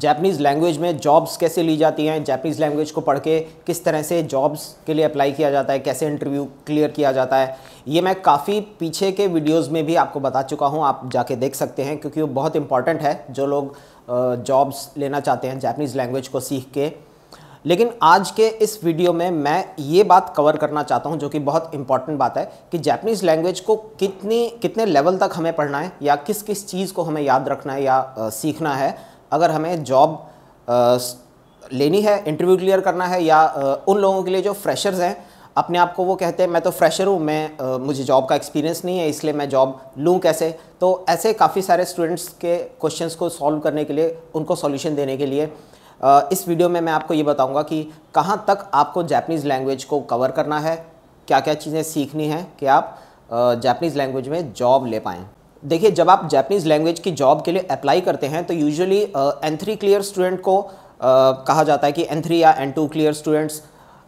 Japanese language में jobs कैसे ली जाती हैं जैपनीज़ लैंग्वेज को पढ़ के किस तरह से जॉब्स के लिए अप्लाई किया जाता है कैसे इंटरव्यू क्लियर किया जाता है ये मैं काफ़ी पीछे के वीडियोस में भी आपको बता चुका हूँ आप जाके देख सकते हैं क्योंकि वो बहुत इंपॉर्टेंट है जो लोग जॉब्स लेना चाहते हैं जैपनीज़ लैंग्वेज को सीख के लेकिन आज के इस वीडियो में मैं ये बात कवर करना चाहता हूँ जो कि बहुत इंपॉर्टेंट बात है कि जैपनीज़ लैंग्वेज को कितनी कितने लेवल तक हमें पढ़ना है या किस किस चीज़ को हमें याद रखना है या आ, सीखना है अगर हमें जॉब लेनी है इंटरव्यू क्लियर करना है या उन लोगों के लिए जो फ्रेशर्स हैं अपने आप को वो कहते हैं मैं तो फ्रेशर हूँ मैं आ, मुझे जॉब का एक्सपीरियंस नहीं है इसलिए मैं जॉब लूँ कैसे तो ऐसे काफ़ी सारे स्टूडेंट्स के क्वेश्चंस को सॉल्व करने के लिए उनको सॉल्यूशन देने के लिए आ, इस वीडियो में मैं आपको ये बताऊँगा कि कहाँ तक आपको जैपनीज़ लैंग्वेज को कवर करना है क्या क्या चीज़ें सीखनी हैं कि आप जैपनीज़ लैंग्वेज में जॉब ले पाएँ देखिए जब आप जैपनीज़ लैंग्वेज की जॉब के लिए अप्लाई करते हैं तो usually N three clear student को uh, कहा जाता है कि एन थ्री या एन टू क्लियर स्टूडेंट्स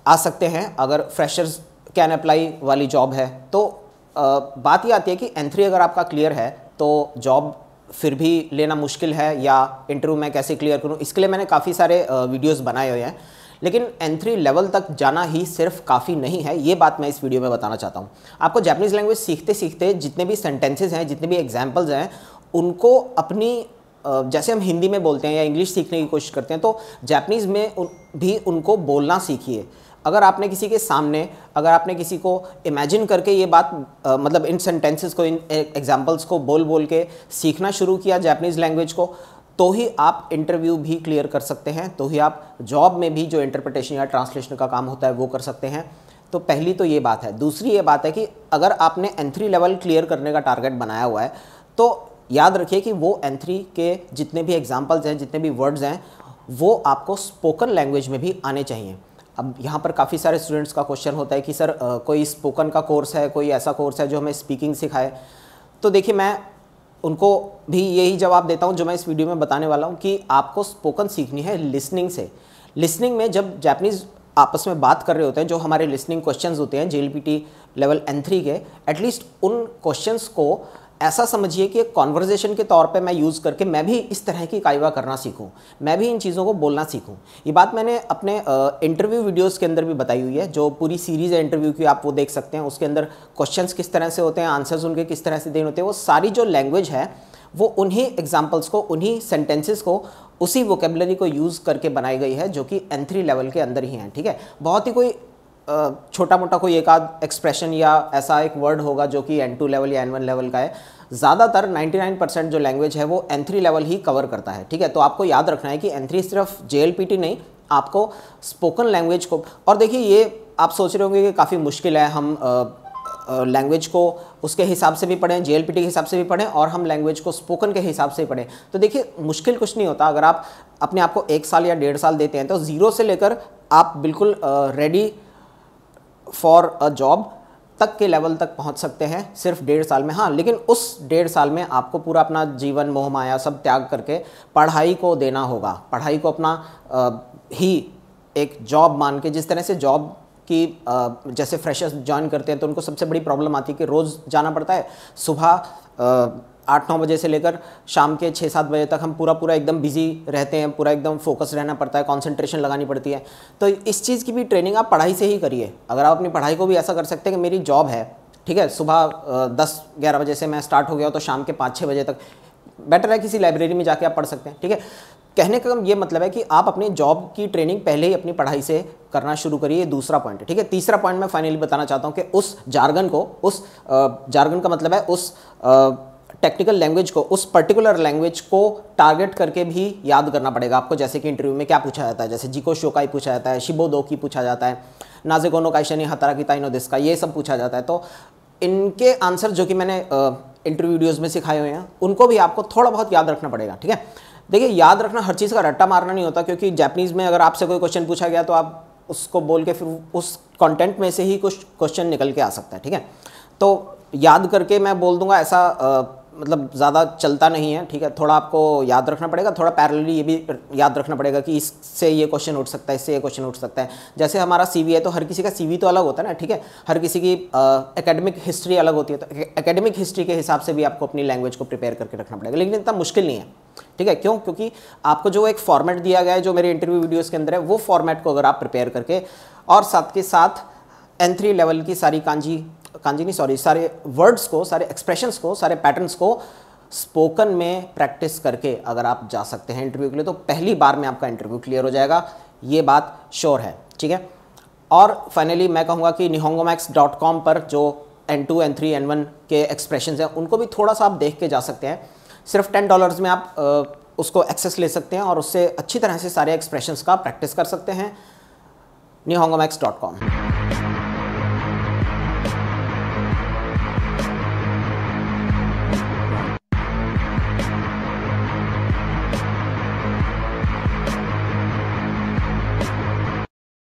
आ सकते हैं अगर फ्रेशर्स कैन अप्लाई वाली जॉब है तो uh, बात यह आती है कि एन थ्री अगर आपका क्लियर है तो जॉब फिर भी लेना मुश्किल है या इंटरव्यू मैं कैसे क्लियर करूँ इसके लिए मैंने काफ़ी सारे वीडियोज़ uh, बनाए हुए हैं लेकिन एन थ्री लेवल तक जाना ही सिर्फ काफ़ी नहीं है ये बात मैं इस वीडियो में बताना चाहता हूँ आपको जैपनीज़ लैंग्वेज सीखते सीखते जितने भी सेंटेंसेज हैं जितने भी एग्जाम्पल्स हैं उनको अपनी जैसे हम हिंदी में बोलते हैं या इंग्लिश सीखने की कोशिश करते हैं तो जैपनीज़ में उन, भी उनको बोलना सीखिए अगर आपने किसी के सामने अगर आपने किसी को इमेजिन करके ये बात आ, मतलब इन सेंटेंसेस को इन एग्जांपल्स को बोल बोल के सीखना शुरू किया जैपनीज़ लैंग्वेज को तो ही आप इंटरव्यू भी क्लियर कर सकते हैं तो ही आप जॉब में भी जो इंटरप्रिटेशन या ट्रांसलेशन का काम होता है वो कर सकते हैं तो पहली तो ये बात है दूसरी ये बात है कि अगर आपने एन थ्री लेवल क्लियर करने का टारगेट बनाया हुआ है तो याद रखिए कि वो एन थ्री के जितने भी एग्जाम्पल्स हैं जितने भी वर्ड्स हैं वो आपको स्पोकन लैंग्वेज में भी आने चाहिए अब यहाँ पर काफ़ी सारे स्टूडेंट्स का क्वेश्चन होता है कि सर कोई स्पोकन का कोर्स है कोई ऐसा कोर्स है जो हमें स्पीकिंग सिखाए तो देखिए मैं उनको भी यही जवाब देता हूँ जो मैं इस वीडियो में बताने वाला हूँ कि आपको स्पोकन सीखनी है लिसनिंग से लिसनिंग में जब जैपनीज़ आपस में बात कर रहे होते हैं जो हमारे लिसनिंग क्वेश्चंस होते हैं जे लेवल एन थ्री के एटलीस्ट उन क्वेश्चंस को ऐसा समझिए कि एक कॉन्वर्जेशन के तौर पे मैं यूज़ करके मैं भी इस तरह की कायवा करना सीखूं मैं भी इन चीज़ों को बोलना सीखूं ये बात मैंने अपने इंटरव्यू वीडियोस के अंदर भी बताई हुई है जो पूरी सीरीज़ है इंटरव्यू की आप वो देख सकते हैं उसके अंदर क्वेश्चंस किस तरह से होते हैं आंसर्स उनके किस तरह से देने होते हैं वो सारी जो लैंग्वेज है वो उन्हीं एग्जाम्पल्स को उन्हीं सेंटेंसेस को उसी वोकेबलरी को यूज़ करके बनाई गई है जो कि एन लेवल के अंदर ही हैं ठीक है बहुत ही कोई छोटा मोटा कोई एक आध एक्सप्रेशन या ऐसा एक वर्ड होगा जो कि एन टू लेवल या एन वन लेवल का है ज़्यादातर 99 परसेंट जो लैंग्वेज है वो एन थ्री लेवल ही कवर करता है ठीक है तो आपको याद रखना है कि एन थ्री सिर्फ जे एल पी टी नहीं आपको स्पोकन लैंग्वेज को और देखिए ये आप सोच रहे होंगे कि काफ़ी मुश्किल है हम लैंग्वेज को उसके हिसाब से भी पढ़ें जे के हिसाब से भी पढ़ें और हम लैंग्वेज को स्पोकन के हिसाब से पढ़ें तो देखिए मुश्किल कुछ नहीं होता अगर आप अपने आप को एक साल या डेढ़ साल देते हैं तो ज़ीरो से लेकर आप बिल्कुल ready uh, for a job तक के लेवल तक पहुंच सकते हैं सिर्फ डेढ़ साल में हाँ लेकिन उस डेढ़ साल में आपको पूरा अपना जीवन मोह माया सब त्याग करके पढ़ाई को देना होगा पढ़ाई को अपना आ, ही एक जॉब मान के जिस तरह से जॉब कि जैसे फ्रेशर्स ज्वाइन करते हैं तो उनको सबसे बड़ी प्रॉब्लम आती है कि रोज़ जाना पड़ता है सुबह आठ नौ बजे से लेकर शाम के छः सात बजे तक हम पूरा पूरा एकदम बिजी रहते हैं पूरा एकदम फोकस रहना पड़ता है कंसंट्रेशन लगानी पड़ती है तो इस चीज़ की भी ट्रेनिंग आप पढ़ाई से ही करिए अगर आप अपनी पढ़ाई को भी ऐसा कर सकते हैं कि मेरी जॉब है ठीक है सुबह दस ग्यारह बजे से मैं स्टार्ट हो गया तो शाम के पाँच छः बजे तक बेटर है किसी लाइब्रेरी में जाके आप पढ़ सकते हैं ठीक है कहने का मतलब ये मतलब है कि आप अपनी जॉब की ट्रेनिंग पहले ही अपनी पढ़ाई से करना शुरू करिए दूसरा पॉइंट है ठीक है तीसरा पॉइंट मैं फाइनली बताना चाहता हूँ कि उस जार्गन को उस जार्गन का मतलब है उस टेक्निकल लैंग्वेज को उस पर्टिकुलर लैंग्वेज को टारगेट करके भी याद करना पड़ेगा आपको जैसे कि इंटरव्यू में क्या पूछा जाता है जैसे जीको शोकाई पूछा जाता है शिबो दो की पूछा जाता है का काइशनी हतरा की ताइनो दिस का ये सब पूछा जाता है तो इनके आंसर जो कि मैंने इंटरव्यू वीडियोज़ में सिखाए हुए हैं उनको भी आपको थोड़ा बहुत याद रखना पड़ेगा ठीक है देखिए याद रखना हर चीज़ का रट्टा मारना नहीं होता क्योंकि जैपनीज़ में अगर आपसे कोई क्वेश्चन पूछा गया तो आप उसको बोल के फिर उस कंटेंट में से ही कुछ क्वेश्चन निकल के आ सकता है ठीक है तो याद करके मैं बोल दूंगा ऐसा मतलब ज़्यादा चलता नहीं है ठीक है थोड़ा आपको याद रखना पड़ेगा थोड़ा पैरेलली ये भी याद रखना पड़ेगा कि इससे ये क्वेश्चन उठ सकता है इससे ये क्वेश्चन उठ सकता है जैसे हमारा सी है तो हर किसी का सी तो अलग होता है ना ठीक है हर किसी की एकेडमिक हिस्ट्री अलग होती है तो एकेडमिक हिस्ट्री के हिसाब से भी आपको अपनी लैंग्वेज को प्रिपेयर करके रखना पड़ेगा लेकिन इतना मुश्किल नहीं है ठीक है क्यों क्योंकि आपको जो एक फॉर्मेट दिया गया है जो मेरे इंटरव्यू वीडियोज़ के अंदर है वो फॉर्मेट को अगर आप प्रिपेयर करके और साथ के साथ एन थ्री लेवल की सारी कांजी कांजी नहीं सॉरी सारे वर्ड्स को सारे एक्सप्रेशंस को सारे पैटर्न्स को स्पोकन में प्रैक्टिस करके अगर आप जा सकते हैं इंटरव्यू के लिए तो पहली बार में आपका इंटरव्यू क्लियर हो जाएगा ये बात श्योर है ठीक है और फाइनली मैं कहूँगा कि निहोंगोमैक्स डॉट कॉम पर जो N two N three N one के एक्सप्रेशन हैं उनको भी थोड़ा सा आप देख के जा सकते हैं सिर्फ टेन डॉलर्स में आप उसको एक्सेस ले सकते हैं और उससे अच्छी तरह से सारे एक्सप्रेशंस का प्रैक्टिस कर सकते हैं निहोंगोमैक्स डॉट कॉम